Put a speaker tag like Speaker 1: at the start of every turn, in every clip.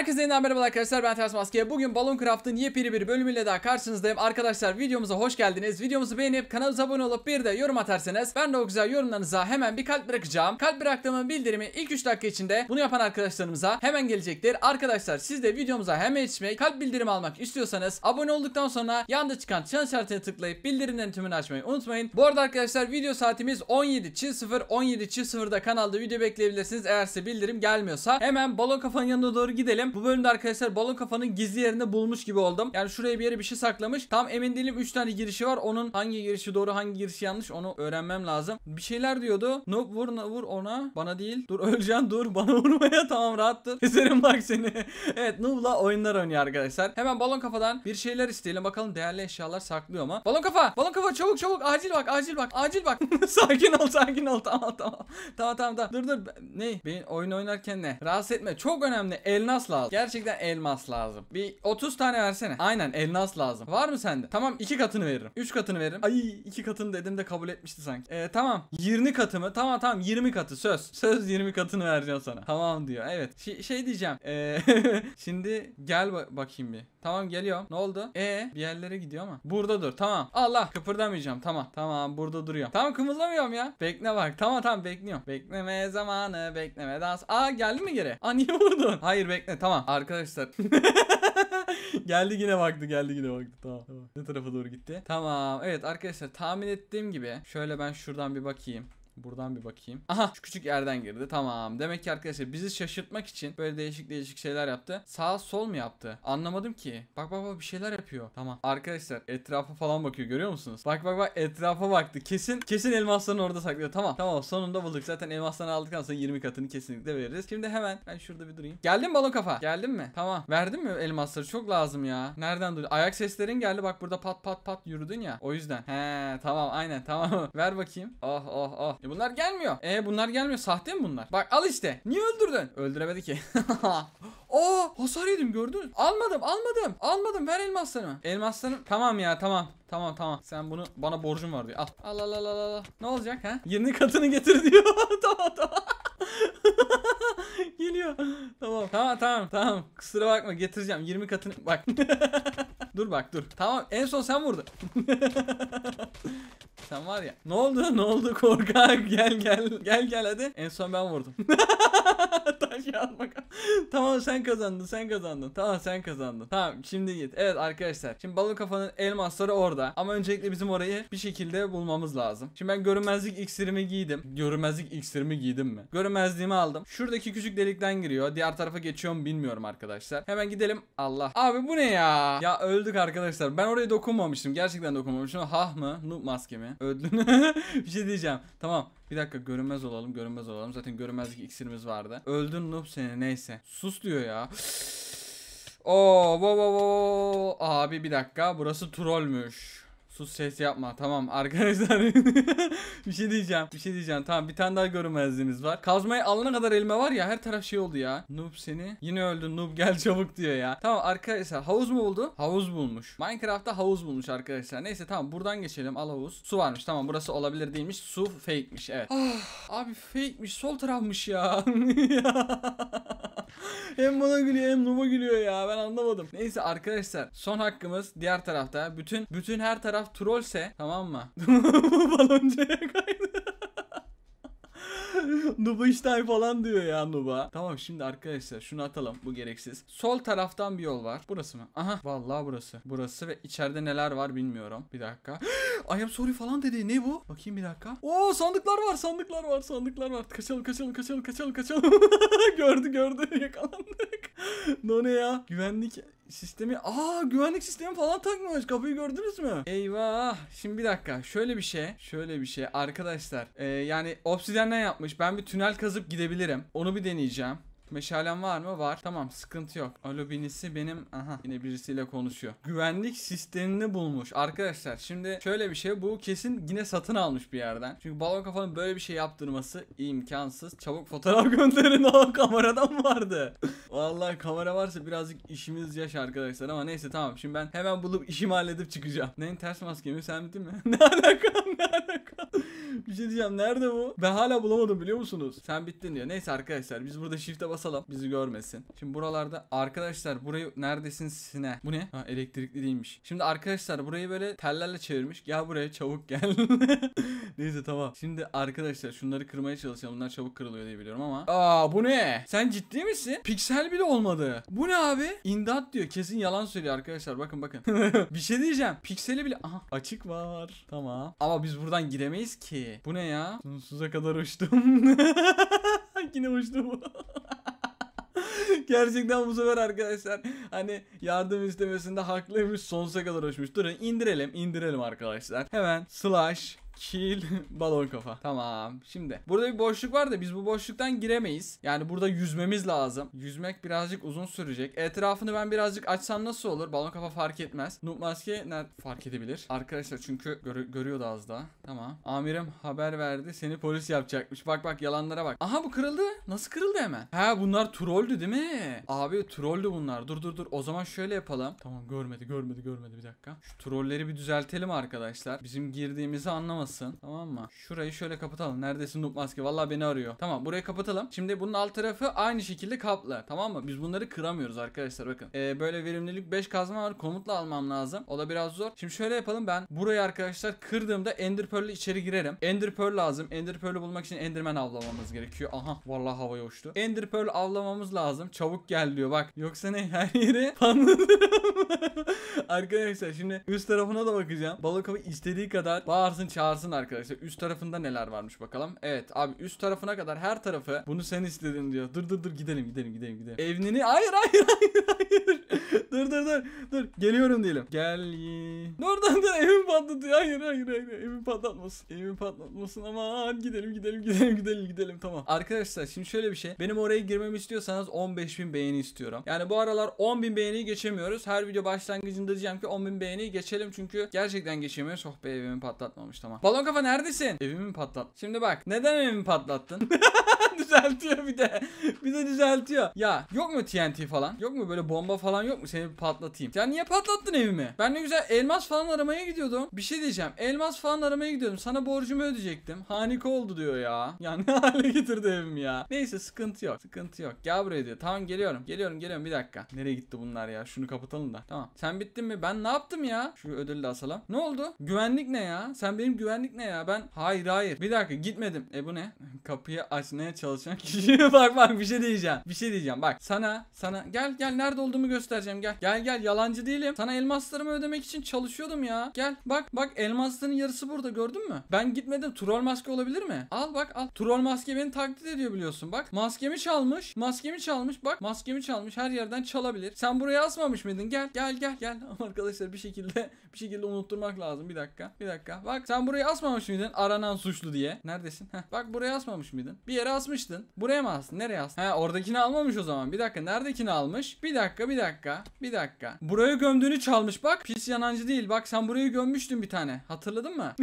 Speaker 1: Herkese yeniden merhaba arkadaşlar ben Ters Maske. Bugün Balon Craft'ın yepyeni bir bölümüyle daha karşınızdayım. Arkadaşlar videomuza hoş geldiniz. Videomuzu beğenip kanalımıza abone olup bir de yorum atarsanız ben de o güzel yorumlarınıza hemen bir kalp bırakacağım. Kalp bıraktığımın bildirimi ilk 3 dakika içinde bunu yapan arkadaşlarımıza hemen gelecektir. Arkadaşlar siz de videomuza hemen içmek, kalp bildirimi almak istiyorsanız abone olduktan sonra yanda çıkan çan işaretine tıklayıp bildirimlerin tümünü açmayı unutmayın. Bu arada arkadaşlar video saatimiz 17.00 17.00'da kanalda video bekleyebilirsiniz. Eğer size bildirim gelmiyorsa hemen Balon Kafa'nın yanına doğru gidelim bu bölümde arkadaşlar balon kafanın gizli yerinde bulmuş gibi oldum. Yani şuraya bir yere bir şey saklamış. Tam emin değilim 3 tane girişi var. Onun hangi girişi doğru hangi girişi yanlış onu öğrenmem lazım. Bir şeyler diyordu. Noob vur, vur ona. Bana değil. Dur öleceksin dur. Bana vurmaya tamam rahat dur. Keserim bak seni. evet Noob'la oyunlar oynuyor arkadaşlar. Hemen balon kafadan bir şeyler isteyelim. Bakalım değerli eşyalar saklıyor mu? Balon kafa. Balon kafa çabuk çabuk. Acil bak acil bak. Acil bak. sakin ol sakin ol. Tamam tamam. Tamam tamam tamam. Dur dur. Ne? Benim oyun oynarken ne? Rahatsız etme. Çok önemli. el nasla lazım. Gerçekten elmas lazım. Bir 30 tane versene. Aynen elmas lazım. Var mı sende? Tamam iki katını veririm. 3 katını veririm. Ay iki katını dedim de kabul etmişti sanki. Ee, tamam 20 katı mı? Tamam tamam 20 katı söz. Söz 20 katını vereceğim sana. Tamam diyor. Evet. Ş şey diyeceğim. Ee, şimdi gel ba bakayım bir. Tamam geliyorum. Ne oldu? E ee, bir yerlere gidiyor ama. Burada dur. Tamam. Allah kıpırdamayacağım. Tamam. Tamam burada duruyorum. Tamam kımıldamıyorum ya. Bekle bak. Tamam tamam bekliyorum. Bekleme zamanı. Bekleme dans. Aa geldi mi geri? Aa niye vurdun? Hayır bekle tamam arkadaşlar. geldi yine baktı geldi yine baktı tamam, tamam. Ne tarafa doğru gitti? Tamam evet arkadaşlar tahmin ettiğim gibi şöyle ben şuradan bir bakayım. Buradan bir bakayım. Aha şu küçük yerden girdi. Tamam. Demek ki arkadaşlar bizi şaşırtmak için böyle değişik değişik şeyler yaptı. Sağ sol mu yaptı? Anlamadım ki. Bak bak bak bir şeyler yapıyor. Tamam. Arkadaşlar etrafa falan bakıyor görüyor musunuz? Bak bak bak etrafa baktı. Kesin kesin elmaslarını orada saklıyor. Tamam. Tamam sonunda bulduk. Zaten elmaslarını aldıktan sonra 20 katını kesinlikle veririz. Şimdi hemen ben şurada bir durayım. Geldin mi balon kafa? Geldin mi? Tamam. Verdin mi elmasları? Çok lazım ya. Nereden duydun? Ayak seslerin geldi. Bak burada pat pat pat yürüdün ya. O yüzden. He tamam aynen tamam. Ver bakayım. Oh oh oh bunlar gelmiyor. E bunlar gelmiyor. Sahte mi bunlar? Bak al işte. Niye öldürdün? Öldüremedi ki. Aa hasar yedim gördünüz. Almadım almadım. Almadım ver elmaslarımı. Elmaslarım tamam ya tamam. Tamam tamam. Sen bunu bana borcun var diyor. Al. Al al al al. al. Ne olacak ha? 20 katını getir diyor. tamam tamam. Geliyor. Tamam. Tamam tamam tamam. Kusura bakma getireceğim. 20 katını bak. Dur bak dur. Tamam en son sen vurdun. sen var ya. Ne oldu ne oldu korkak gel gel gel gel hadi. En son ben vurdum. Taş atmak. tamam sen kazandın sen kazandın. Tamam sen kazandın. Tamam şimdi git. Evet arkadaşlar. Şimdi balık kafanın elmasları orada. Ama öncelikle bizim orayı bir şekilde bulmamız lazım. Şimdi ben görünmezlik iksirimi giydim. Görünmezlik iksirimi giydim mi? Görünmezliğimi aldım. Şuradaki küçük delikten giriyor. Diğer tarafa geçiyorum bilmiyorum arkadaşlar. Hemen gidelim. Allah. Abi bu ne ya? Ya öldü bitirdik arkadaşlar. Ben orayı dokunmamıştım. Gerçekten dokunmamıştım. Hah mı? Noob maske mi? Öldün. bir şey diyeceğim. Tamam. Bir dakika görünmez olalım. Görünmez olalım. Zaten görünmezlik iksirimiz vardı. Öldün noob seni neyse. Sus diyor ya. Oo, wo, wo, wo. Abi bir dakika. Burası trollmüş. Sus ses yapma. Tamam arkadaşlar. bir şey diyeceğim. Bir şey diyeceğim. Tamam bir tane daha görünmezliğimiz var. Kazmayı alana kadar elime var ya her taraf şey oldu ya. Noob seni. Yine öldün noob gel çabuk diyor ya. Tamam arkadaşlar havuz mu oldu? Havuz bulmuş. Minecraft'ta havuz bulmuş arkadaşlar. Neyse tamam buradan geçelim. Al havuz. Su varmış. Tamam burası olabilir değilmiş. Su fake'miş. Evet. Ah, abi fake'miş. Sol tarafmış ya. hem bana gülüyor hem Numa gülüyor ya. Ben anlamadım. Neyse arkadaşlar son hakkımız diğer tarafta. Bütün bütün her taraf trollse tamam mı? Baloncuya kaydı. Nuba iştay falan diyor ya Nuba. Tamam şimdi arkadaşlar şunu atalım. Bu gereksiz. Sol taraftan bir yol var. Burası mı? Aha. Vallahi burası. Burası ve içeride neler var bilmiyorum. Bir dakika. I am sorry falan dedi. Ne bu? Bakayım bir dakika. Oo sandıklar var. Sandıklar var. Sandıklar var. Kaçalım kaçalım kaçalım kaçalım kaçalım. gördü gördü. Yakalandık. no ne ya? Güvenlik sistemi. Aa güvenlik sistemi falan takmamış. Kapıyı gördünüz mü? Eyvah. Şimdi bir dakika. Şöyle bir şey. Şöyle bir şey. Arkadaşlar. E, yani obsidenden yapmış. Ben bir tünel kazıp gidebilirim. Onu bir deneyeceğim. Meşalem var mı? Var. Tamam sıkıntı yok. Alobinisi benim aha yine birisiyle konuşuyor. Güvenlik sistemini bulmuş. Arkadaşlar şimdi şöyle bir şey bu kesin yine satın almış bir yerden. Çünkü balon kafanın böyle bir şey yaptırması imkansız. Çabuk fotoğraf gönderin o kameradan vardı. Vallahi kamera varsa birazcık işimiz yaş arkadaşlar ama neyse tamam. Şimdi ben hemen bulup işimi halledip çıkacağım. Neyin ters maskemi sen bildin mi? ne alaka ne alaka? bir şey diyeceğim nerede bu? Ben hala bulamadım biliyor musunuz? Sen bittin diyor. Neyse arkadaşlar biz burada shift'e basalım. Bizi görmesin. Şimdi buralarda arkadaşlar burayı neredesin sine? Bu ne? Ha elektrikli değilmiş. Şimdi arkadaşlar burayı böyle tellerle çevirmiş. Gel buraya çabuk gel. Neyse tamam. Şimdi arkadaşlar şunları kırmaya çalışacağım. Bunlar çabuk kırılıyor diye biliyorum ama. Aa bu ne? Sen ciddi misin? Piksel bile olmadı. Bu ne abi? İndat diyor. Kesin yalan söylüyor arkadaşlar. Bakın bakın. bir şey diyeceğim. Pikseli bile... Aha açık var. Tamam. Ama biz buradan giremeyiz ki geldi. Bu ne ya? Sonsuza kadar uçtum. Yine bu? Gerçekten bu sefer arkadaşlar hani yardım istemesinde haklıymış sonsuza kadar uçmuş. Durun indirelim indirelim arkadaşlar. Hemen slash Kil balon kafa. Tamam. Şimdi burada bir boşluk var da biz bu boşluktan giremeyiz. Yani burada yüzmemiz lazım. Yüzmek birazcık uzun sürecek. Etrafını ben birazcık açsam nasıl olur? Balon kafa fark etmez. Noob maske ne fark edebilir? Arkadaşlar çünkü gör görüyordu az daha. Tamam. Amirim haber verdi. Seni polis yapacakmış. Bak bak yalanlara bak. Aha bu kırıldı. Nasıl kırıldı hemen? He bunlar trolldü değil mi? Abi trolldü bunlar. Dur dur dur. O zaman şöyle yapalım. Tamam görmedi görmedi görmedi bir dakika. Şu trolleri bir düzeltelim arkadaşlar. Bizim girdiğimizi anlamasın kalsın. Tamam mı? Şurayı şöyle kapatalım. Neredesin noob maske? Valla beni arıyor. Tamam burayı kapatalım. Şimdi bunun alt tarafı aynı şekilde kaplı. Tamam mı? Biz bunları kıramıyoruz arkadaşlar bakın. Ee, böyle verimlilik 5 kazma var. Komutla almam lazım. O da biraz zor. Şimdi şöyle yapalım ben. Burayı arkadaşlar kırdığımda Ender Pearl içeri girerim. Ender Pearl lazım. Ender Pearl'ü bulmak için Enderman avlamamız gerekiyor. Aha vallahi hava yoştu. Ender Pearl avlamamız lazım. Çabuk gel diyor bak. Yoksa ne her yeri panlatırım. arkadaşlar şimdi üst tarafına da bakacağım. Balık avı istediği kadar bağırsın çağır dağılsın arkadaşlar. Üst tarafında neler varmış bakalım. Evet abi üst tarafına kadar her tarafı bunu sen istedin diyor. Dur dur dur gidelim gidelim gidelim gidelim. Evnini hayır hayır hayır hayır. dur dur dur dur geliyorum diyelim. Gel. Dur dur evim patladı Hayır hayır hayır evim patlatmasın. Evim patlatmasın ama gidelim gidelim gidelim gidelim gidelim tamam. Arkadaşlar şimdi şöyle bir şey. Benim oraya girmemi istiyorsanız 15.000 beğeni istiyorum. Yani bu aralar 10.000 beğeniyi geçemiyoruz. Her video başlangıcında diyeceğim ki 10.000 beğeni geçelim çünkü gerçekten geçemiyoruz. Oh be evimi patlatmamış tamam. Balon kafa neredesin? Evimi patlattın. Şimdi bak neden evimi patlattın? düzeltiyor bir de. bir de düzeltiyor. Ya yok mu TNT falan? Yok mu böyle bomba falan yok mu? Seni bir patlatayım. Ya niye patlattın evimi? Ben ne güzel elmas falan aramaya gidiyordum. Bir şey diyeceğim. Elmas falan aramaya gidiyordum. Sana borcumu ödeyecektim. Harika oldu diyor ya. Ya ne hale getirdi evim ya. Neyse sıkıntı yok. Sıkıntı yok. Gel buraya diyor. Tamam geliyorum. Geliyorum geliyorum bir dakika. Nereye gitti bunlar ya? Şunu kapatalım da. Tamam. Sen bittin mi? Ben ne yaptım ya? Şu ödülü de asalım. Ne oldu? Güvenlik ne ya? Sen benim güvenlik ne ya? Ben hayır hayır. Bir dakika gitmedim. E bu ne? Kapıyı açmaya çalış çalışan kişi. bak bak bir şey diyeceğim. Bir şey diyeceğim bak. Sana sana gel gel nerede olduğumu göstereceğim gel. Gel gel yalancı değilim. Sana elmaslarımı ödemek için çalışıyordum ya. Gel bak bak elmasların yarısı burada gördün mü? Ben gitmedim. Troll maske olabilir mi? Al bak al. Troll maske beni taklit ediyor biliyorsun bak. Maskemi çalmış. Maskemi çalmış bak. Maskemi çalmış. Her yerden çalabilir. Sen buraya asmamış mıydın? Gel gel gel gel. Arkadaşlar bir şekilde bir şekilde unutturmak lazım. Bir dakika. Bir dakika. Bak sen buraya asmamış mıydın? Aranan suçlu diye. Neredesin? Heh. Bak buraya asmamış mıydın? Bir yere asmamış asmıştın. Buraya mı astın? Nereye astın? He oradakini almamış o zaman. Bir dakika neredekini almış? Bir dakika bir dakika. Bir dakika. Burayı gömdüğünü çalmış bak. Pis yanancı değil. Bak sen burayı gömmüştün bir tane. Hatırladın mı?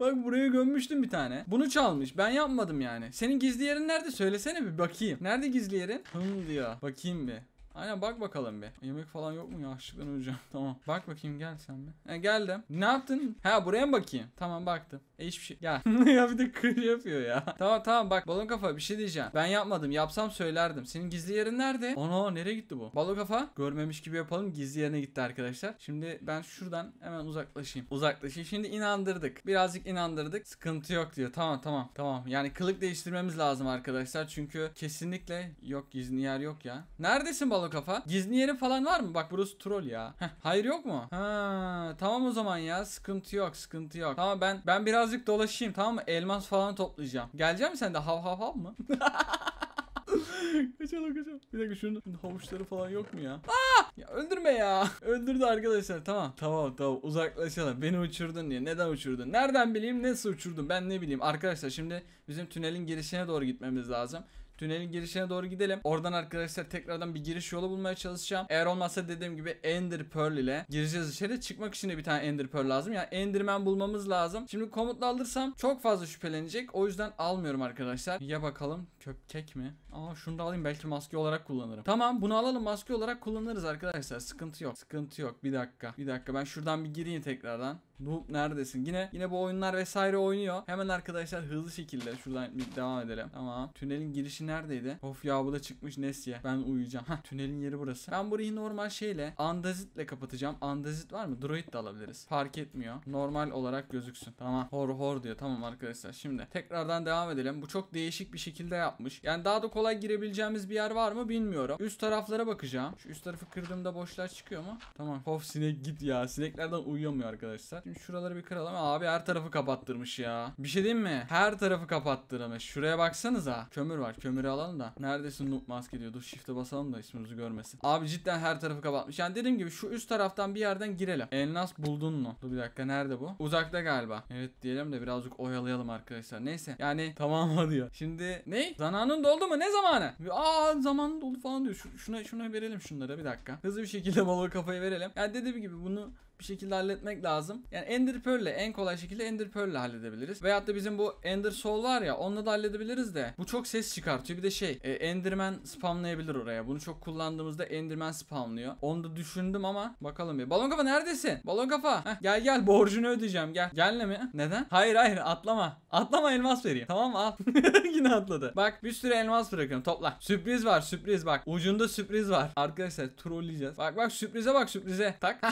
Speaker 1: Bak buraya gömmüştüm bir tane. Bunu çalmış. Ben yapmadım yani. Senin gizli yerin nerede? Söylesene bir bakayım. Nerede gizli yerin? Hım diyor. Bakayım bir. Aynen bak bakalım bir. Yemek falan yok mu ya? Açlıktan öleceğim. Tamam. Bak bakayım gel sen bir. He geldim. Ne yaptın? Ha buraya mı bakayım? Tamam baktım. E hiçbir şey. Ya, ya bir de kır yapıyor ya. Tamam tamam bak balon kafa bir şey diyeceğim. Ben yapmadım. Yapsam söylerdim. Senin gizli yerin nerede? Ana nereye gitti bu? Balon kafa görmemiş gibi yapalım. Gizli yerine gitti arkadaşlar. Şimdi ben şuradan hemen uzaklaşayım. Uzaklaşayım. Şimdi inandırdık. Birazcık inandırdık. Sıkıntı yok diyor. Tamam tamam tamam. Yani kılık değiştirmemiz lazım arkadaşlar. Çünkü kesinlikle yok gizli yer yok ya. Neredesin balon kafa? Gizli yerin falan var mı? Bak burası troll ya. Heh, hayır yok mu? Ha, tamam o zaman ya. Sıkıntı yok sıkıntı yok. Tamam ben ben biraz birazcık dolaşayım tamam mı? Elmas falan toplayacağım. Gelecek misin sen de hav hav hav mı? kaçalım kaçalım. Bir dakika şunun havuçları falan yok mu ya? Aa! Ah! Ya öldürme ya. Öldürdü arkadaşlar. Tamam. Tamam tamam. Uzaklaşalım. Beni uçurdun diye. Neden uçurdun? Nereden bileyim? Nasıl uçurdun? Ben ne bileyim. Arkadaşlar şimdi bizim tünelin girişine doğru gitmemiz lazım. Tünelin girişine doğru gidelim. Oradan arkadaşlar tekrardan bir giriş yolu bulmaya çalışacağım. Eğer olmazsa dediğim gibi Ender Pearl ile gireceğiz içeri. Çıkmak için de bir tane Ender Pearl lazım. Yani Enderman bulmamız lazım. Şimdi komutla alırsam çok fazla şüphelenecek. O yüzden almıyorum arkadaşlar. Ya bakalım köpkek mi? Aa şunu da alayım belki maske olarak kullanırım. Tamam bunu alalım maske olarak kullanırız arkadaşlar. Sıkıntı yok. Sıkıntı yok. Bir dakika. Bir dakika ben şuradan bir gireyim tekrardan. Noob neredesin? Yine yine bu oyunlar vesaire oynuyor. Hemen arkadaşlar hızlı şekilde şuradan bir devam edelim. Tamam. Tünelin girişi neredeydi? Of ya bu da çıkmış Nesye. Ben uyuyacağım. Hah, tünelin yeri burası. Ben burayı normal şeyle andazitle kapatacağım. Andazit var mı? Droid de alabiliriz. Fark etmiyor. Normal olarak gözüksün. Tamam. Hor hor diyor. Tamam arkadaşlar. Şimdi tekrardan devam edelim. Bu çok değişik bir şekilde yapmış. Yani daha da kolay girebileceğimiz bir yer var mı bilmiyorum. Üst taraflara bakacağım. Şu üst tarafı kırdığımda boşlar çıkıyor mu? Tamam. Of sinek git ya. Sineklerden uyuyamıyor arkadaşlar. Şimdi şuraları bir kıralım. Abi her tarafı kapattırmış ya. Bir şey diyeyim mi? Her tarafı kapattırmış. Şuraya baksanıza. Kömür var. Kömürü alalım da. Neredesin noob maske diyor. Dur shift'e basalım da ismimizi görmesin. Abi cidden her tarafı kapatmış. Yani dediğim gibi şu üst taraftan bir yerden girelim. Elnas buldun mu? Dur bir dakika nerede bu? Uzakta galiba. Evet diyelim de birazcık oyalayalım arkadaşlar. Neyse. Yani tamam diyor. Şimdi ne? Zamanın doldu mu? Ne zamanı? Aa zaman doldu falan diyor. Şu, şuna şuna verelim şunlara bir dakika. Hızlı bir şekilde balığı kafayı verelim. Yani dediğim gibi bunu bir şekilde halletmek lazım. Yani Ender Pearl'le en kolay şekilde Ender Pearl'le halledebiliriz. Veyahut da bizim bu Ender Soul var ya onunla da halledebiliriz de bu çok ses çıkartıyor. Bir de şey e, Enderman spamlayabilir oraya. Bunu çok kullandığımızda Enderman spamlıyor. Onu da düşündüm ama bakalım bir. Balon kafa neredesin? Balon kafa. Heh, gel gel borcunu ödeyeceğim gel. Gelme mi? Neden? Hayır hayır atlama. Atlama elmas vereyim. Tamam mı? al. Yine atladı. Bak bir sürü elmas bırakıyorum topla. Sürpriz var sürpriz bak. Ucunda sürpriz var. Arkadaşlar trolleyeceğiz. Bak bak sürprize bak sürprize. Tak.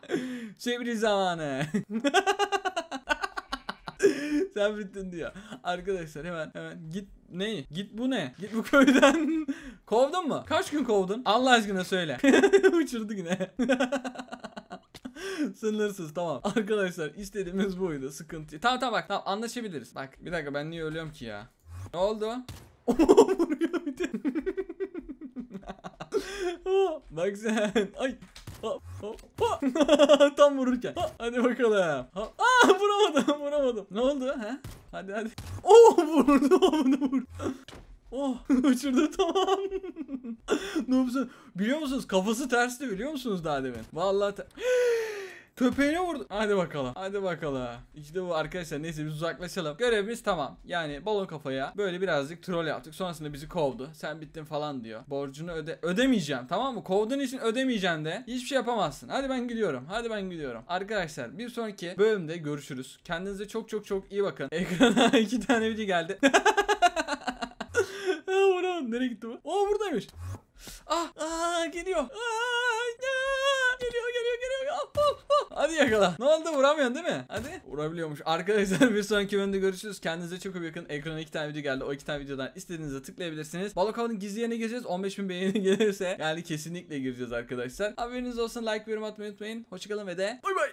Speaker 1: Çeviri zamanı. Sen bittin diyor. Arkadaşlar hemen hemen git neyi? Git bu ne? Git bu köyden. kovdun mu? Kaç gün kovdun? Allah aşkına söyle. Uçurdu yine. Sınırsız tamam. Arkadaşlar istediğimiz buydu. Sıkıntı. Tamam tamam bak tamam anlaşabiliriz. Bak bir dakika ben niye ölüyorum ki ya? Ne oldu? Vuruyor bir de. Bak sen. Ay. Hop hop hop. Tam vururken. Ha, hadi bakalım. Ha, aa vuramadım vuramadım. Ne oldu ha? Hadi hadi. Oo vurdu onu vurdu. Oh uçurdu tamam. ne yapıyorsun? Biliyor musunuz kafası tersti biliyor musunuz daha demin? Vallahi te Köpeğine vurdu. Hadi bakalım. Hadi bakalım. İşte bu arkadaşlar. Neyse biz uzaklaşalım. Görevimiz tamam. Yani balon kafaya böyle birazcık troll yaptık. Sonrasında bizi kovdu. Sen bittin falan diyor. Borcunu öde ödemeyeceğim. Tamam mı? Kovduğun için ödemeyeceğim de. Hiçbir şey yapamazsın. Hadi ben gidiyorum. Hadi ben gidiyorum. Arkadaşlar bir sonraki bölümde görüşürüz. Kendinize çok çok çok iyi bakın. Ekrana iki tane video geldi. Aa, nereye gitti bu? Oo buradaymış. Ah, ah geliyor. Aa. Ah! Hadi yakala. Ne oldu vuramıyorsun değil mi? Hadi. Vurabiliyormuş. Arkadaşlar bir sonraki bölümde görüşürüz. Kendinize çok iyi bakın. Ekrana iki tane video geldi. O iki tane videodan istediğinizde tıklayabilirsiniz. Balakava'nın gizli yerine gireceğiz. 15.000 beğeni gelirse yani kesinlikle gireceğiz arkadaşlar. Haberiniz olsun. Like ve yorum atmayı unutmayın. Hoşçakalın ve de bay bay.